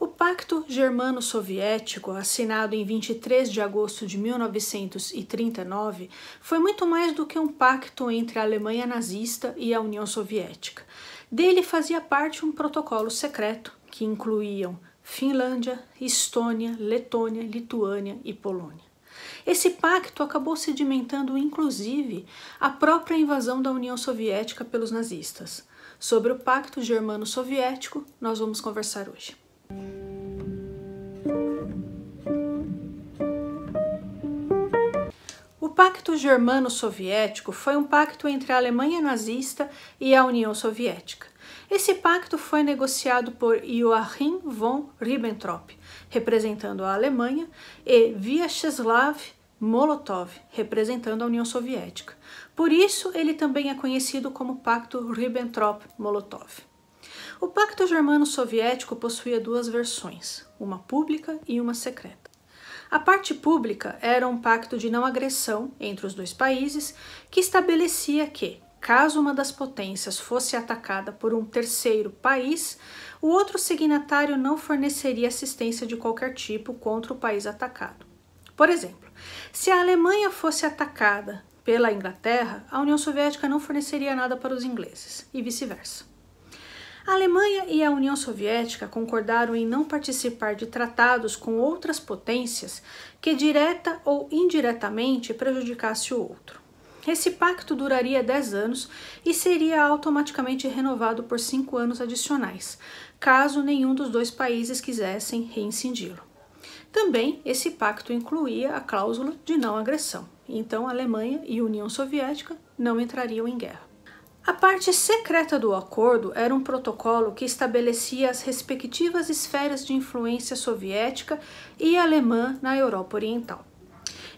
O Pacto Germano-Soviético, assinado em 23 de agosto de 1939, foi muito mais do que um pacto entre a Alemanha nazista e a União Soviética. Dele fazia parte um protocolo secreto que incluíam Finlândia, Estônia, Letônia, Lituânia e Polônia. Esse pacto acabou sedimentando inclusive a própria invasão da União Soviética pelos nazistas. Sobre o Pacto Germano-Soviético, nós vamos conversar hoje. O Pacto Germano-Soviético foi um pacto entre a Alemanha nazista e a União Soviética. Esse pacto foi negociado por Joachim von Ribbentrop, representando a Alemanha, e Vyacheslav Molotov, representando a União Soviética. Por isso, ele também é conhecido como Pacto Ribbentrop-Molotov. O Pacto Germano-Soviético possuía duas versões, uma pública e uma secreta. A parte pública era um pacto de não agressão entre os dois países que estabelecia que, caso uma das potências fosse atacada por um terceiro país, o outro signatário não forneceria assistência de qualquer tipo contra o país atacado. Por exemplo, se a Alemanha fosse atacada pela Inglaterra, a União Soviética não forneceria nada para os ingleses e vice-versa. A Alemanha e a União Soviética concordaram em não participar de tratados com outras potências que direta ou indiretamente prejudicasse o outro. Esse pacto duraria 10 anos e seria automaticamente renovado por 5 anos adicionais, caso nenhum dos dois países quisessem reincindi-lo. Também esse pacto incluía a cláusula de não agressão, então a Alemanha e a União Soviética não entrariam em guerra. A parte secreta do acordo era um protocolo que estabelecia as respectivas esferas de influência soviética e alemã na Europa Oriental.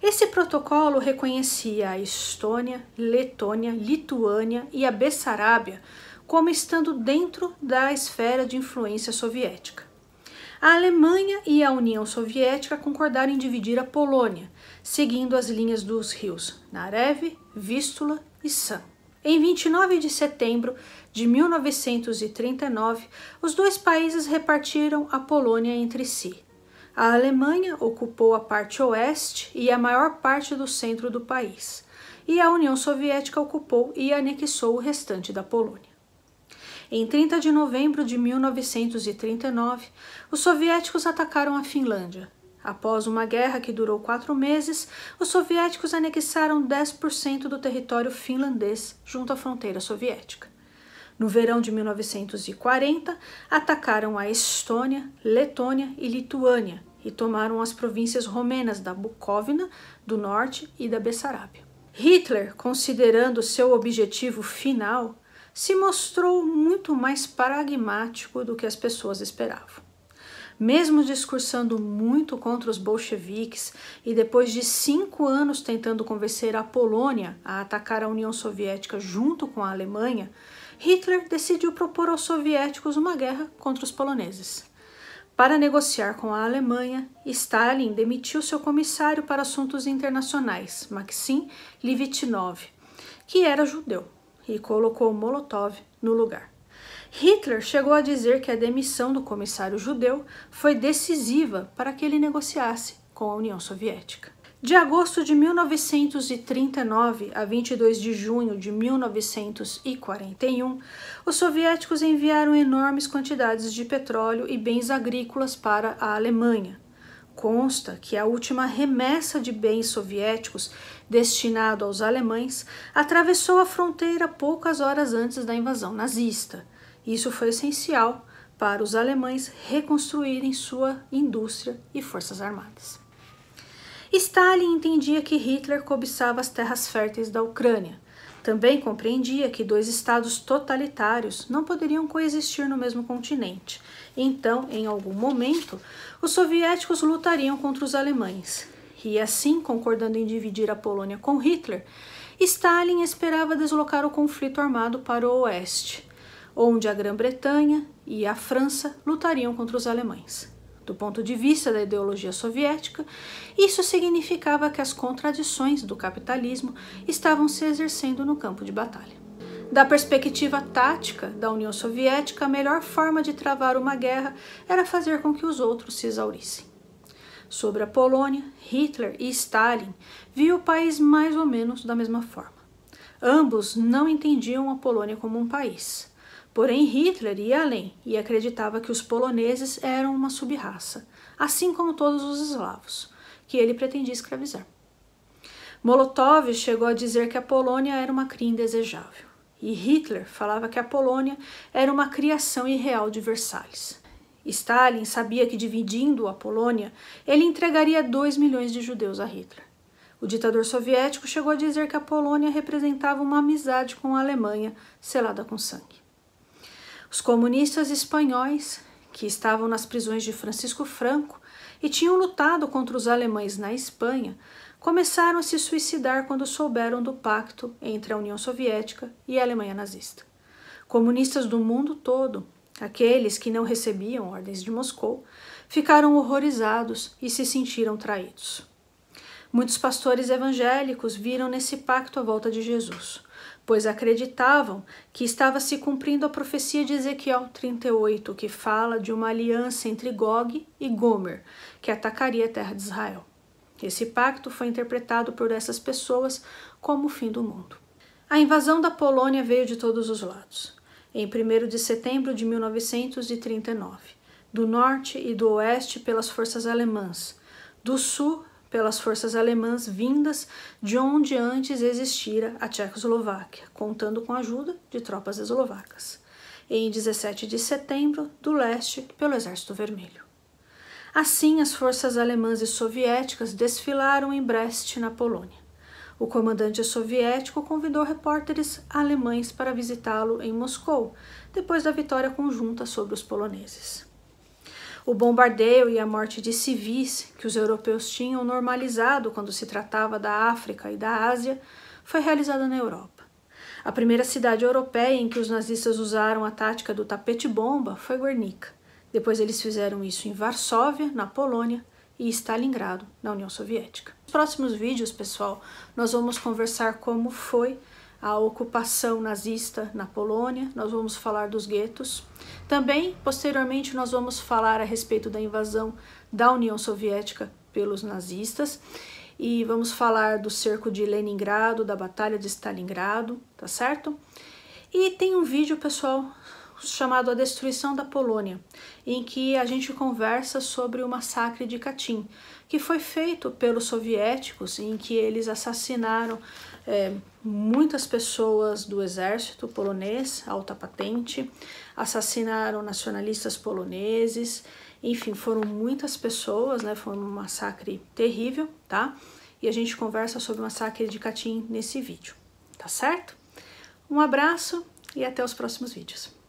Esse protocolo reconhecia a Estônia, Letônia, Lituânia e a Bessarábia como estando dentro da esfera de influência soviética. A Alemanha e a União Soviética concordaram em dividir a Polônia, seguindo as linhas dos rios Narev, Vístula e San. Em 29 de setembro de 1939, os dois países repartiram a Polônia entre si. A Alemanha ocupou a parte oeste e a maior parte do centro do país, e a União Soviética ocupou e anexou o restante da Polônia. Em 30 de novembro de 1939, os soviéticos atacaram a Finlândia, Após uma guerra que durou quatro meses, os soviéticos anexaram 10% do território finlandês junto à fronteira soviética. No verão de 1940, atacaram a Estônia, Letônia e Lituânia e tomaram as províncias romenas da Bucóvina, do norte e da Bessarabia. Hitler, considerando seu objetivo final, se mostrou muito mais pragmático do que as pessoas esperavam. Mesmo discursando muito contra os bolcheviques e depois de cinco anos tentando convencer a Polônia a atacar a União Soviética junto com a Alemanha, Hitler decidiu propor aos soviéticos uma guerra contra os poloneses. Para negociar com a Alemanha, Stalin demitiu seu comissário para assuntos internacionais, Maxim Livitinov, que era judeu, e colocou Molotov no lugar. Hitler chegou a dizer que a demissão do comissário judeu foi decisiva para que ele negociasse com a União Soviética. De agosto de 1939 a 22 de junho de 1941, os soviéticos enviaram enormes quantidades de petróleo e bens agrícolas para a Alemanha. Consta que a última remessa de bens soviéticos destinado aos alemães atravessou a fronteira poucas horas antes da invasão nazista. Isso foi essencial para os alemães reconstruírem sua indústria e forças armadas. Stalin entendia que Hitler cobiçava as terras férteis da Ucrânia. Também compreendia que dois estados totalitários não poderiam coexistir no mesmo continente. Então, em algum momento, os soviéticos lutariam contra os alemães. E assim, concordando em dividir a Polônia com Hitler, Stalin esperava deslocar o conflito armado para o oeste, onde a Grã-Bretanha e a França lutariam contra os alemães. Do ponto de vista da ideologia soviética, isso significava que as contradições do capitalismo estavam se exercendo no campo de batalha. Da perspectiva tática da União Soviética, a melhor forma de travar uma guerra era fazer com que os outros se exaurissem. Sobre a Polônia, Hitler e Stalin viam o país mais ou menos da mesma forma. Ambos não entendiam a Polônia como um país, Porém, Hitler ia além e acreditava que os poloneses eram uma subraça, assim como todos os eslavos, que ele pretendia escravizar. Molotov chegou a dizer que a Polônia era uma cria indesejável, e Hitler falava que a Polônia era uma criação irreal de Versalhes. Stalin sabia que dividindo a Polônia, ele entregaria 2 milhões de judeus a Hitler. O ditador soviético chegou a dizer que a Polônia representava uma amizade com a Alemanha selada com sangue. Os comunistas espanhóis, que estavam nas prisões de Francisco Franco e tinham lutado contra os alemães na Espanha, começaram a se suicidar quando souberam do pacto entre a União Soviética e a Alemanha nazista. Comunistas do mundo todo, aqueles que não recebiam ordens de Moscou, ficaram horrorizados e se sentiram traídos. Muitos pastores evangélicos viram nesse pacto a volta de Jesus, pois acreditavam que estava se cumprindo a profecia de Ezequiel 38, que fala de uma aliança entre Gog e Gomer, que atacaria a terra de Israel. Esse pacto foi interpretado por essas pessoas como o fim do mundo. A invasão da Polônia veio de todos os lados. Em 1 de setembro de 1939, do norte e do oeste pelas forças alemãs, do sul pelas forças alemãs vindas de onde antes existira a Tchecoslováquia, contando com a ajuda de tropas eslovacas, em 17 de setembro, do leste, pelo Exército Vermelho. Assim, as forças alemãs e soviéticas desfilaram em Brest, na Polônia. O comandante soviético convidou repórteres alemães para visitá-lo em Moscou, depois da vitória conjunta sobre os poloneses. O bombardeio e a morte de civis que os europeus tinham normalizado quando se tratava da África e da Ásia foi realizada na Europa. A primeira cidade europeia em que os nazistas usaram a tática do tapete-bomba foi Guernica. Depois eles fizeram isso em Varsóvia, na Polônia, e Stalingrado, na União Soviética. Nos próximos vídeos, pessoal, nós vamos conversar como foi a ocupação nazista na Polônia, nós vamos falar dos guetos. Também, posteriormente, nós vamos falar a respeito da invasão da União Soviética pelos nazistas e vamos falar do cerco de Leningrado, da Batalha de Stalingrado, tá certo? E tem um vídeo, pessoal, chamado A Destruição da Polônia, em que a gente conversa sobre o massacre de Katyn, que foi feito pelos soviéticos, em que eles assassinaram é, muitas pessoas do exército polonês, alta patente, assassinaram nacionalistas poloneses, enfim, foram muitas pessoas, né? Foi um massacre terrível, tá? E a gente conversa sobre o massacre de Katyn nesse vídeo, tá certo? Um abraço e até os próximos vídeos.